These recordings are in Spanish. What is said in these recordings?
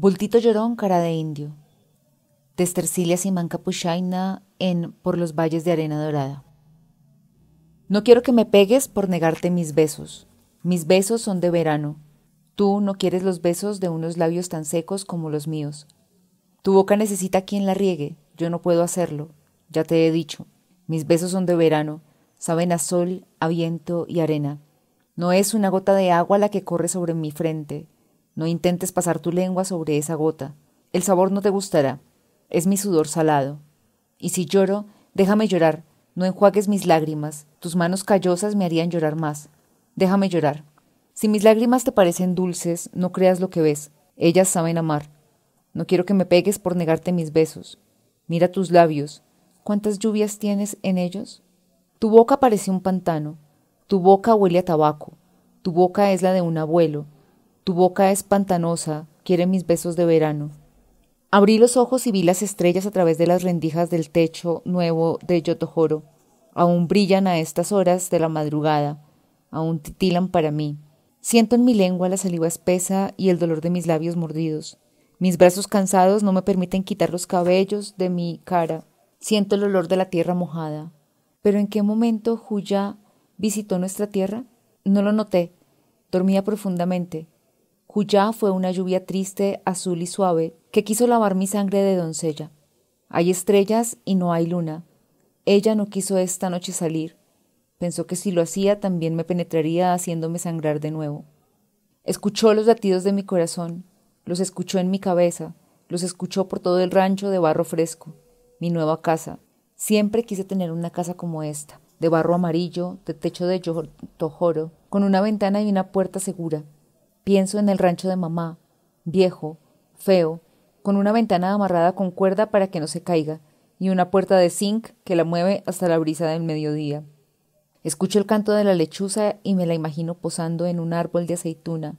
Bultito llorón, cara de indio. Testercilia Simán Capuchaina en Por los valles de arena dorada. No quiero que me pegues por negarte mis besos. Mis besos son de verano. Tú no quieres los besos de unos labios tan secos como los míos. Tu boca necesita quien la riegue. Yo no puedo hacerlo. Ya te he dicho. Mis besos son de verano. Saben a sol, a viento y arena. No es una gota de agua la que corre sobre mi frente. No intentes pasar tu lengua sobre esa gota. El sabor no te gustará. Es mi sudor salado. Y si lloro, déjame llorar. No enjuagues mis lágrimas. Tus manos callosas me harían llorar más. Déjame llorar. Si mis lágrimas te parecen dulces, no creas lo que ves. Ellas saben amar. No quiero que me pegues por negarte mis besos. Mira tus labios. ¿Cuántas lluvias tienes en ellos? Tu boca parece un pantano. Tu boca huele a tabaco. Tu boca es la de un abuelo tu boca es pantanosa, quiere mis besos de verano. Abrí los ojos y vi las estrellas a través de las rendijas del techo nuevo de Yotohoro. Aún brillan a estas horas de la madrugada, aún titilan para mí. Siento en mi lengua la saliva espesa y el dolor de mis labios mordidos. Mis brazos cansados no me permiten quitar los cabellos de mi cara. Siento el olor de la tierra mojada. Pero ¿en qué momento Juya visitó nuestra tierra? No lo noté. Dormía profundamente. Cuya fue una lluvia triste, azul y suave, que quiso lavar mi sangre de doncella. Hay estrellas y no hay luna. Ella no quiso esta noche salir. Pensó que si lo hacía también me penetraría haciéndome sangrar de nuevo. Escuchó los latidos de mi corazón, los escuchó en mi cabeza, los escuchó por todo el rancho de barro fresco, mi nueva casa. Siempre quise tener una casa como esta, de barro amarillo, de techo de tojoro, con una ventana y una puerta segura, Pienso en el rancho de mamá, viejo, feo, con una ventana amarrada con cuerda para que no se caiga, y una puerta de zinc que la mueve hasta la brisa del mediodía. Escucho el canto de la lechuza y me la imagino posando en un árbol de aceituna.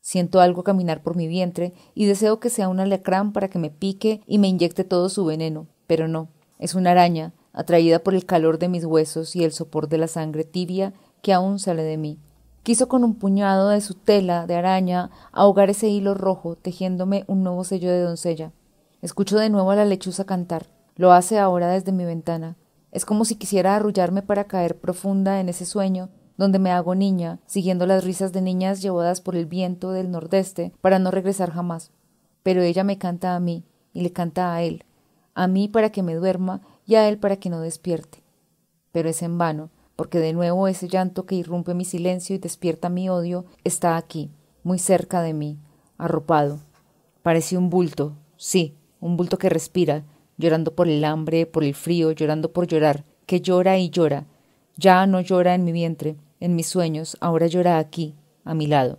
Siento algo caminar por mi vientre y deseo que sea un alecrán para que me pique y me inyecte todo su veneno, pero no, es una araña, atraída por el calor de mis huesos y el sopor de la sangre tibia que aún sale de mí. Quiso con un puñado de su tela de araña ahogar ese hilo rojo, tejiéndome un nuevo sello de doncella. Escucho de nuevo a la lechuza cantar. Lo hace ahora desde mi ventana. Es como si quisiera arrullarme para caer profunda en ese sueño donde me hago niña, siguiendo las risas de niñas llevadas por el viento del nordeste para no regresar jamás. Pero ella me canta a mí y le canta a él, a mí para que me duerma y a él para que no despierte. Pero es en vano porque de nuevo ese llanto que irrumpe mi silencio y despierta mi odio está aquí, muy cerca de mí, arropado. Parece un bulto, sí, un bulto que respira, llorando por el hambre, por el frío, llorando por llorar, que llora y llora. Ya no llora en mi vientre, en mis sueños, ahora llora aquí, a mi lado.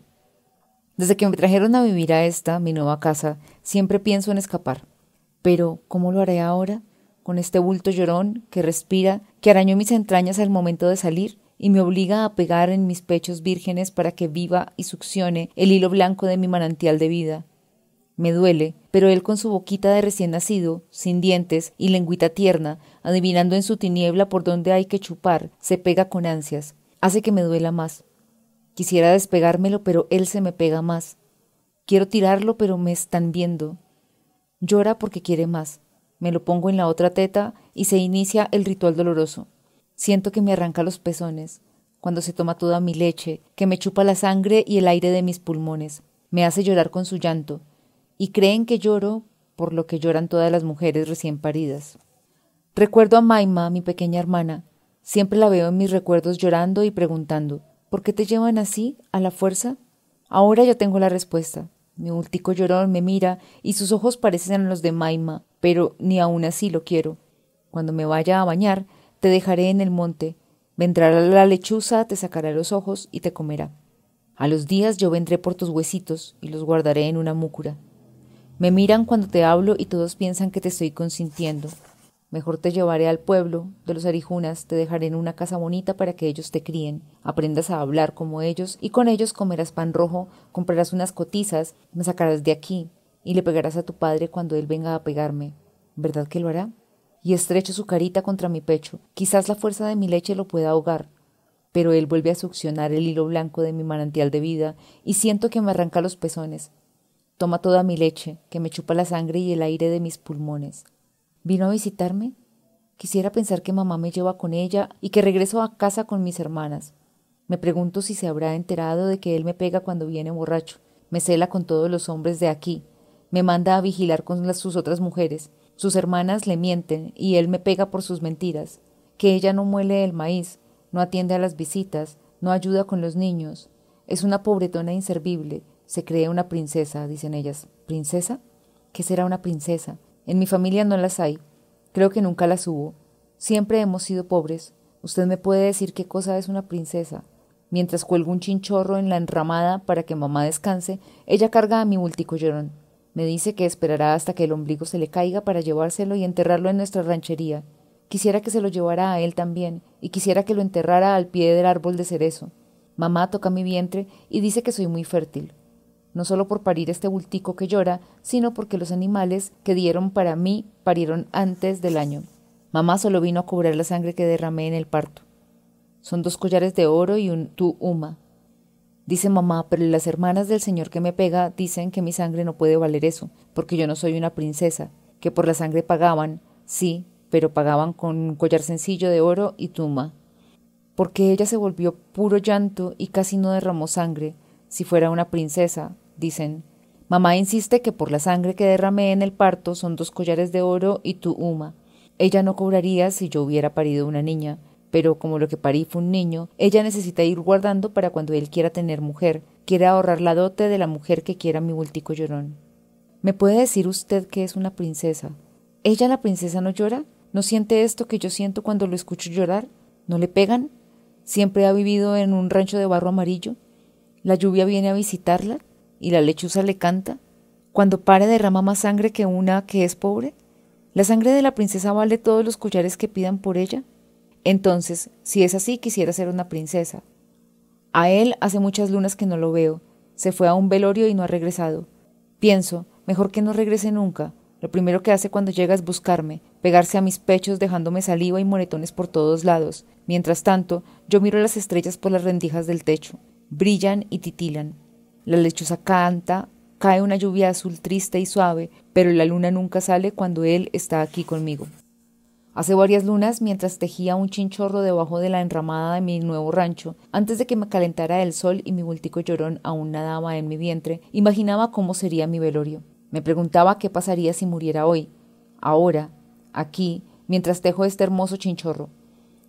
Desde que me trajeron a vivir a esta, mi nueva casa, siempre pienso en escapar. Pero, ¿cómo lo haré ahora? con este bulto llorón que respira, que arañó mis entrañas al momento de salir y me obliga a pegar en mis pechos vírgenes para que viva y succione el hilo blanco de mi manantial de vida. Me duele, pero él con su boquita de recién nacido, sin dientes y lengüita tierna, adivinando en su tiniebla por dónde hay que chupar, se pega con ansias, hace que me duela más. Quisiera despegármelo, pero él se me pega más. Quiero tirarlo, pero me están viendo. Llora porque quiere más. Me lo pongo en la otra teta y se inicia el ritual doloroso. Siento que me arranca los pezones, cuando se toma toda mi leche, que me chupa la sangre y el aire de mis pulmones, me hace llorar con su llanto, y creen que lloro por lo que lloran todas las mujeres recién paridas. Recuerdo a Maima, mi pequeña hermana, siempre la veo en mis recuerdos llorando y preguntando, ¿por qué te llevan así, a la fuerza? Ahora yo tengo la respuesta. Mi último llorón me mira y sus ojos parecen los de Maima, pero ni aun así lo quiero. Cuando me vaya a bañar, te dejaré en el monte. Vendrá la lechuza, te sacará los ojos y te comerá. A los días yo vendré por tus huesitos y los guardaré en una múcura. Me miran cuando te hablo y todos piensan que te estoy consintiendo. Mejor te llevaré al pueblo de los arijunas, te dejaré en una casa bonita para que ellos te críen, aprendas a hablar como ellos y con ellos comerás pan rojo, comprarás unas cotizas, me sacarás de aquí, y le pegarás a tu padre cuando él venga a pegarme. ¿Verdad que lo hará? Y estrecho su carita contra mi pecho. Quizás la fuerza de mi leche lo pueda ahogar. Pero él vuelve a succionar el hilo blanco de mi manantial de vida y siento que me arranca los pezones. Toma toda mi leche, que me chupa la sangre y el aire de mis pulmones. ¿Vino a visitarme? Quisiera pensar que mamá me lleva con ella y que regreso a casa con mis hermanas. Me pregunto si se habrá enterado de que él me pega cuando viene borracho. Me cela con todos los hombres de aquí, me manda a vigilar con sus otras mujeres, sus hermanas le mienten y él me pega por sus mentiras, que ella no muele el maíz, no atiende a las visitas, no ayuda con los niños, es una pobretona inservible, se cree una princesa, dicen ellas. ¿Princesa? ¿Qué será una princesa? En mi familia no las hay, creo que nunca las hubo, siempre hemos sido pobres, usted me puede decir qué cosa es una princesa, mientras cuelgo un chinchorro en la enramada para que mamá descanse, ella carga a mi multicollorón. Me dice que esperará hasta que el ombligo se le caiga para llevárselo y enterrarlo en nuestra ranchería. Quisiera que se lo llevara a él también, y quisiera que lo enterrara al pie del árbol de cerezo. Mamá toca mi vientre y dice que soy muy fértil, no solo por parir este bultico que llora, sino porque los animales que dieron para mí parieron antes del año. Mamá solo vino a cobrar la sangre que derramé en el parto. Son dos collares de oro y un tu huma, Dice mamá, pero las hermanas del señor que me pega dicen que mi sangre no puede valer eso, porque yo no soy una princesa, que por la sangre pagaban, sí, pero pagaban con un collar sencillo de oro y tuma, Porque ella se volvió puro llanto y casi no derramó sangre, si fuera una princesa, dicen. Mamá insiste que por la sangre que derramé en el parto son dos collares de oro y tu uma. Ella no cobraría si yo hubiera parido una niña, pero como lo que parí fue un niño, ella necesita ir guardando para cuando él quiera tener mujer, quiera ahorrar la dote de la mujer que quiera mi bultico llorón. ¿Me puede decir usted que es una princesa? ¿Ella la princesa no llora? ¿No siente esto que yo siento cuando lo escucho llorar? ¿No le pegan? ¿Siempre ha vivido en un rancho de barro amarillo? ¿La lluvia viene a visitarla? ¿Y la lechuza le canta? ¿Cuando pare derrama más sangre que una que es pobre? ¿La sangre de la princesa vale todos los collares que pidan por ella? Entonces, si es así, quisiera ser una princesa. A él hace muchas lunas que no lo veo. Se fue a un velorio y no ha regresado. Pienso, mejor que no regrese nunca. Lo primero que hace cuando llega es buscarme, pegarse a mis pechos dejándome saliva y moretones por todos lados. Mientras tanto, yo miro las estrellas por las rendijas del techo. Brillan y titilan. La lechuza canta, cae una lluvia azul triste y suave, pero la luna nunca sale cuando él está aquí conmigo. Hace varias lunas, mientras tejía un chinchorro debajo de la enramada de mi nuevo rancho, antes de que me calentara el sol y mi múltico llorón aún nadaba en mi vientre, imaginaba cómo sería mi velorio. Me preguntaba qué pasaría si muriera hoy, ahora, aquí, mientras tejo este hermoso chinchorro.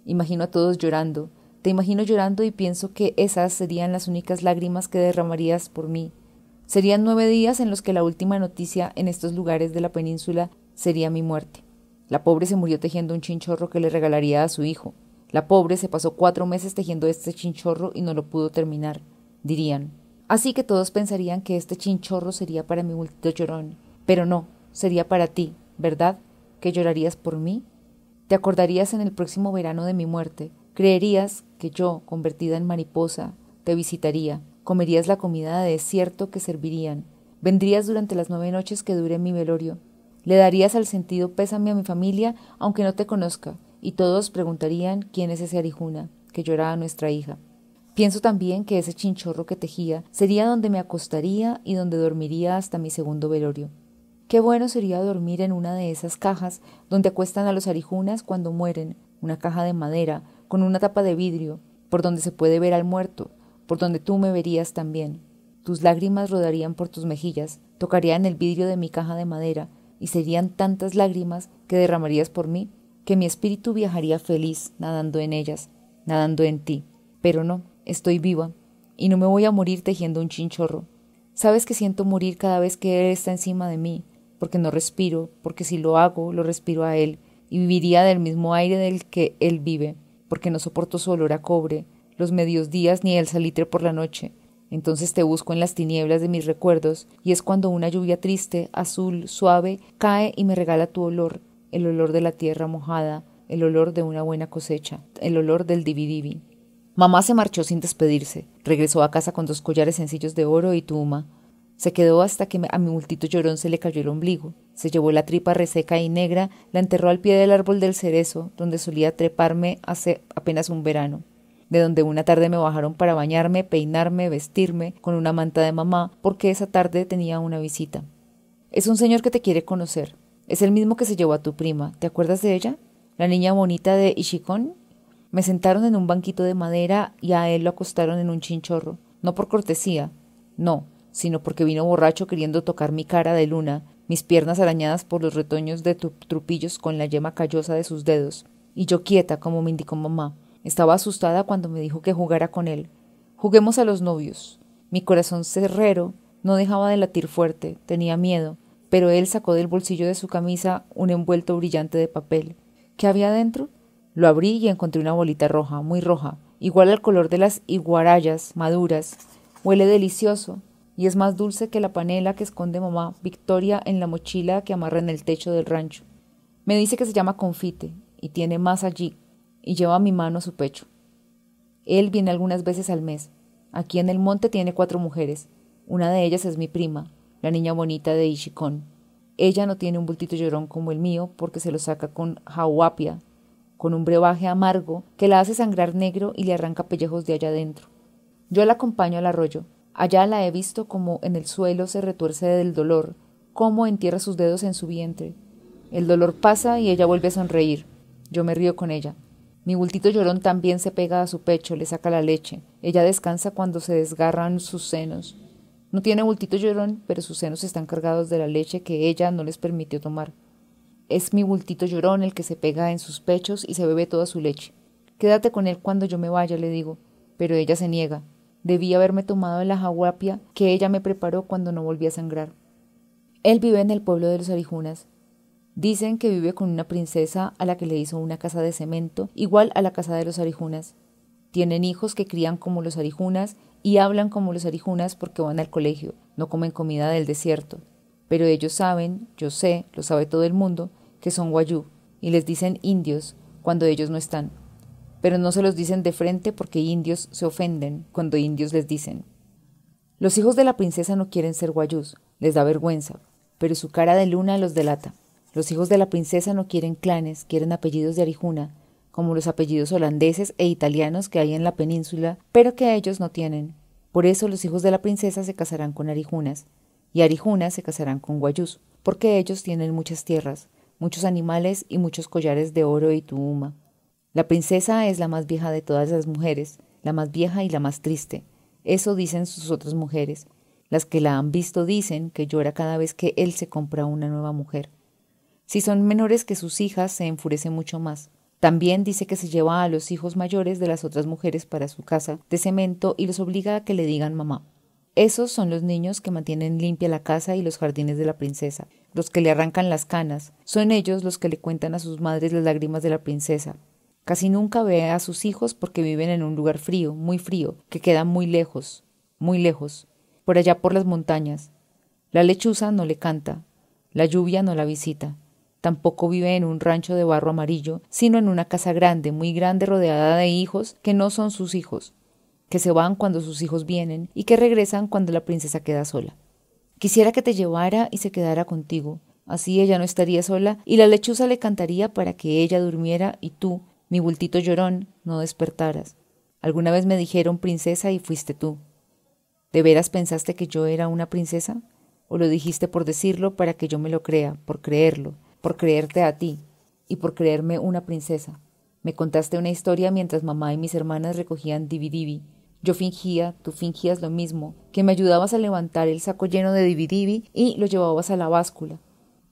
Imagino a todos llorando, te imagino llorando y pienso que esas serían las únicas lágrimas que derramarías por mí. Serían nueve días en los que la última noticia en estos lugares de la península sería mi muerte. La pobre se murió tejiendo un chinchorro que le regalaría a su hijo. La pobre se pasó cuatro meses tejiendo este chinchorro y no lo pudo terminar, dirían. Así que todos pensarían que este chinchorro sería para mi multitud llorón. Pero no, sería para ti, ¿verdad? ¿Que llorarías por mí? ¿Te acordarías en el próximo verano de mi muerte? ¿Creerías que yo, convertida en mariposa, te visitaría? ¿Comerías la comida de desierto que servirían? ¿Vendrías durante las nueve noches que dure mi velorio? Le darías al sentido pésame a mi familia, aunque no te conozca, y todos preguntarían quién es ese Arijuna que lloraba a nuestra hija. Pienso también que ese chinchorro que tejía sería donde me acostaría y donde dormiría hasta mi segundo velorio. Qué bueno sería dormir en una de esas cajas donde acuestan a los arijunas cuando mueren, una caja de madera, con una tapa de vidrio, por donde se puede ver al muerto, por donde tú me verías también. Tus lágrimas rodarían por tus mejillas, tocarían el vidrio de mi caja de madera, y serían tantas lágrimas que derramarías por mí que mi espíritu viajaría feliz nadando en ellas, nadando en ti. Pero no, estoy viva y no me voy a morir tejiendo un chinchorro. Sabes que siento morir cada vez que Él está encima de mí, porque no respiro, porque si lo hago, lo respiro a Él, y viviría del mismo aire del que Él vive, porque no soporto su olor a cobre, los medios días ni el salitre por la noche, entonces te busco en las tinieblas de mis recuerdos, y es cuando una lluvia triste, azul, suave, cae y me regala tu olor, el olor de la tierra mojada, el olor de una buena cosecha, el olor del dividivi. Mamá se marchó sin despedirse, regresó a casa con dos collares sencillos de oro y tuma. Se quedó hasta que a mi multito llorón se le cayó el ombligo, se llevó la tripa reseca y negra, la enterró al pie del árbol del cerezo, donde solía treparme hace apenas un verano de donde una tarde me bajaron para bañarme, peinarme, vestirme con una manta de mamá, porque esa tarde tenía una visita. Es un señor que te quiere conocer. Es el mismo que se llevó a tu prima. ¿Te acuerdas de ella? La niña bonita de Ishikon. Me sentaron en un banquito de madera y a él lo acostaron en un chinchorro. No por cortesía, no, sino porque vino borracho queriendo tocar mi cara de luna, mis piernas arañadas por los retoños de trupillos con la yema callosa de sus dedos, y yo quieta como me indicó mamá. Estaba asustada cuando me dijo que jugara con él. Juguemos a los novios. Mi corazón cerrero no dejaba de latir fuerte, tenía miedo, pero él sacó del bolsillo de su camisa un envuelto brillante de papel. ¿Qué había dentro? Lo abrí y encontré una bolita roja, muy roja, igual al color de las iguarayas maduras. Huele delicioso y es más dulce que la panela que esconde mamá Victoria en la mochila que amarra en el techo del rancho. Me dice que se llama confite y tiene más allí y lleva mi mano a su pecho. Él viene algunas veces al mes. Aquí en el monte tiene cuatro mujeres. Una de ellas es mi prima, la niña bonita de Ishikon. Ella no tiene un bultito llorón como el mío porque se lo saca con jauapia, con un brebaje amargo que la hace sangrar negro y le arranca pellejos de allá adentro. Yo la acompaño al arroyo. Allá la he visto como en el suelo se retuerce del dolor, como entierra sus dedos en su vientre. El dolor pasa y ella vuelve a sonreír. Yo me río con ella. Mi bultito llorón también se pega a su pecho, le saca la leche. Ella descansa cuando se desgarran sus senos. No tiene bultito llorón, pero sus senos están cargados de la leche que ella no les permitió tomar. Es mi bultito llorón el que se pega en sus pechos y se bebe toda su leche. Quédate con él cuando yo me vaya, le digo, pero ella se niega. Debí haberme tomado la jaguapia que ella me preparó cuando no volví a sangrar. Él vive en el pueblo de los Arijunas, Dicen que vive con una princesa a la que le hizo una casa de cemento, igual a la casa de los arijunas. Tienen hijos que crían como los arijunas y hablan como los arijunas porque van al colegio, no comen comida del desierto. Pero ellos saben, yo sé, lo sabe todo el mundo, que son guayú, y les dicen indios cuando ellos no están. Pero no se los dicen de frente porque indios se ofenden cuando indios les dicen. Los hijos de la princesa no quieren ser guayús, les da vergüenza, pero su cara de luna los delata. Los hijos de la princesa no quieren clanes, quieren apellidos de Arijuna, como los apellidos holandeses e italianos que hay en la península, pero que ellos no tienen. Por eso los hijos de la princesa se casarán con Arijunas, y Arijunas se casarán con Guayús, porque ellos tienen muchas tierras, muchos animales y muchos collares de oro y tuhuma. La princesa es la más vieja de todas las mujeres, la más vieja y la más triste. Eso dicen sus otras mujeres. Las que la han visto dicen que llora cada vez que él se compra una nueva mujer. Si son menores que sus hijas, se enfurece mucho más. También dice que se lleva a los hijos mayores de las otras mujeres para su casa de cemento y los obliga a que le digan mamá. Esos son los niños que mantienen limpia la casa y los jardines de la princesa, los que le arrancan las canas, son ellos los que le cuentan a sus madres las lágrimas de la princesa. Casi nunca ve a sus hijos porque viven en un lugar frío, muy frío, que queda muy lejos, muy lejos, por allá por las montañas. La lechuza no le canta, la lluvia no la visita. Tampoco vive en un rancho de barro amarillo, sino en una casa grande, muy grande, rodeada de hijos que no son sus hijos, que se van cuando sus hijos vienen y que regresan cuando la princesa queda sola. Quisiera que te llevara y se quedara contigo. Así ella no estaría sola y la lechuza le cantaría para que ella durmiera y tú, mi bultito llorón, no despertaras. Alguna vez me dijeron princesa y fuiste tú. ¿De veras pensaste que yo era una princesa? ¿O lo dijiste por decirlo para que yo me lo crea, por creerlo, por creerte a ti y por creerme una princesa. Me contaste una historia mientras mamá y mis hermanas recogían dividivi. Yo fingía, tú fingías lo mismo, que me ayudabas a levantar el saco lleno de dividivi y lo llevabas a la báscula.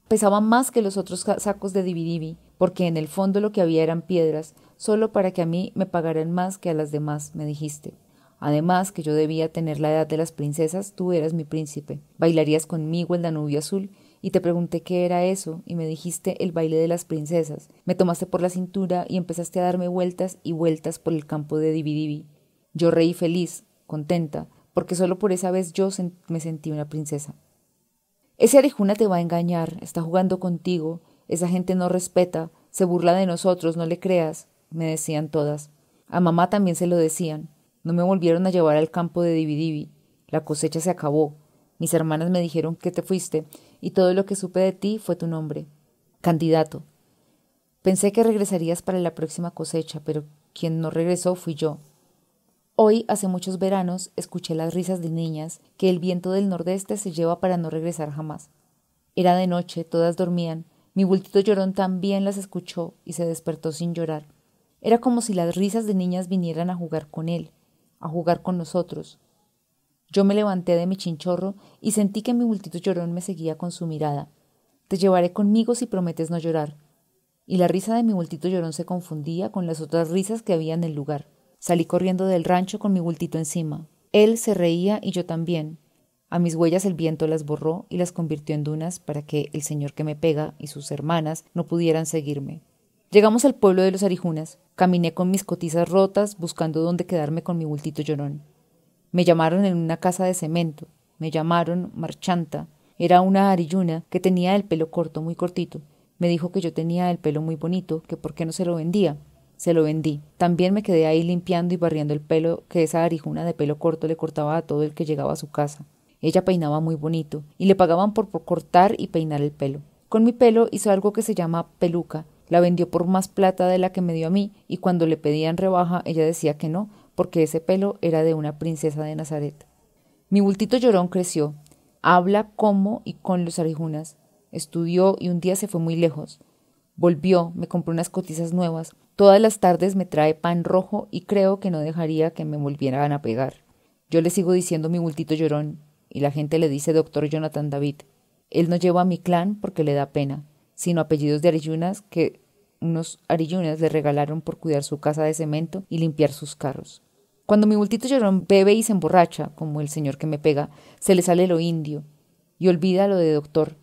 Pesaba más que los otros sacos de dividivi, porque en el fondo lo que había eran piedras, solo para que a mí me pagaran más que a las demás, me dijiste. Además que yo debía tener la edad de las princesas, tú eras mi príncipe. Bailarías conmigo el Danubio Azul y te pregunté qué era eso y me dijiste el baile de las princesas. Me tomaste por la cintura y empezaste a darme vueltas y vueltas por el campo de Dividivi. Yo reí feliz, contenta, porque solo por esa vez yo me sentí una princesa. Ese arejuna te va a engañar, está jugando contigo, esa gente no respeta, se burla de nosotros, no le creas, me decían todas. A mamá también se lo decían. No me volvieron a llevar al campo de Dividivi. La cosecha se acabó. Mis hermanas me dijeron que te fuiste y todo lo que supe de ti fue tu nombre. Candidato. Pensé que regresarías para la próxima cosecha, pero quien no regresó fui yo. Hoy, hace muchos veranos, escuché las risas de niñas que el viento del nordeste se lleva para no regresar jamás. Era de noche, todas dormían. Mi bultito llorón también las escuchó y se despertó sin llorar. Era como si las risas de niñas vinieran a jugar con él, a jugar con nosotros, yo me levanté de mi chinchorro y sentí que mi bultito llorón me seguía con su mirada. Te llevaré conmigo si prometes no llorar. Y la risa de mi bultito llorón se confundía con las otras risas que había en el lugar. Salí corriendo del rancho con mi bultito encima. Él se reía y yo también. A mis huellas el viento las borró y las convirtió en dunas para que el señor que me pega y sus hermanas no pudieran seguirme. Llegamos al pueblo de los Arijunas. Caminé con mis cotizas rotas buscando dónde quedarme con mi bultito llorón. Me llamaron en una casa de cemento, me llamaron marchanta. Era una arilluna que tenía el pelo corto, muy cortito. Me dijo que yo tenía el pelo muy bonito, que por qué no se lo vendía. Se lo vendí. También me quedé ahí limpiando y barriendo el pelo que esa arijuna de pelo corto le cortaba a todo el que llegaba a su casa. Ella peinaba muy bonito, y le pagaban por, por cortar y peinar el pelo. Con mi pelo hizo algo que se llama peluca. La vendió por más plata de la que me dio a mí, y cuando le pedían rebaja ella decía que no, porque ese pelo era de una princesa de Nazaret. Mi bultito llorón creció, habla como y con los arijunas, estudió y un día se fue muy lejos. Volvió, me compró unas cotizas nuevas, todas las tardes me trae pan rojo y creo que no dejaría que me volvieran a pegar. Yo le sigo diciendo mi bultito llorón y la gente le dice doctor Jonathan David. Él no lleva a mi clan porque le da pena, sino apellidos de Arijunas que unos arillunas le regalaron por cuidar su casa de cemento y limpiar sus carros. Cuando mi bultito llorón bebe y se emborracha, como el señor que me pega, se le sale lo indio y olvida lo de doctor.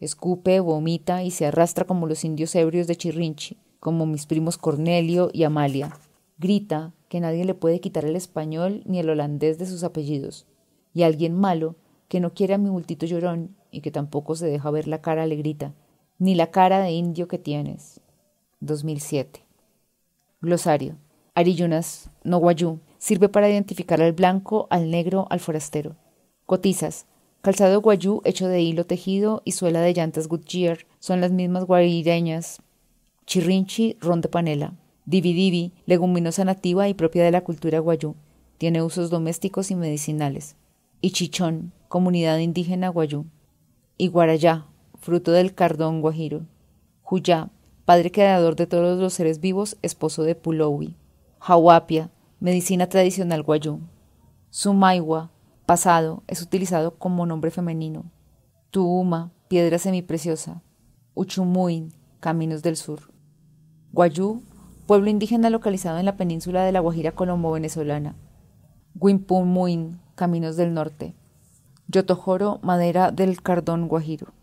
Escupe, vomita y se arrastra como los indios ebrios de Chirrinchi, como mis primos Cornelio y Amalia. Grita que nadie le puede quitar el español ni el holandés de sus apellidos. Y alguien malo, que no quiere a mi bultito llorón y que tampoco se deja ver la cara, le grita, ni la cara de indio que tienes. 2007. Glosario. Arillunas, no guayú, sirve para identificar al blanco, al negro, al forastero. Cotizas. Calzado guayú hecho de hilo tejido y suela de llantas Goodyear son las mismas guaireñas Chirrinchi, ron de panela. Dividivi, leguminosa nativa y propia de la cultura guayú. Tiene usos domésticos y medicinales. Y chichón, comunidad indígena guayú. Y guarayá, fruto del cardón guajiro. Juyá, padre creador de todos los seres vivos, esposo de Pulowi. Hawapia, medicina tradicional guayú. Sumaiwa, pasado, es utilizado como nombre femenino. Tuuma, piedra semipreciosa. Uchumuin, caminos del sur. Guayú, pueblo indígena localizado en la península de la Guajira colombo-venezolana. Wimpumuin, caminos del norte. Yotojoro, madera del cardón guajiro.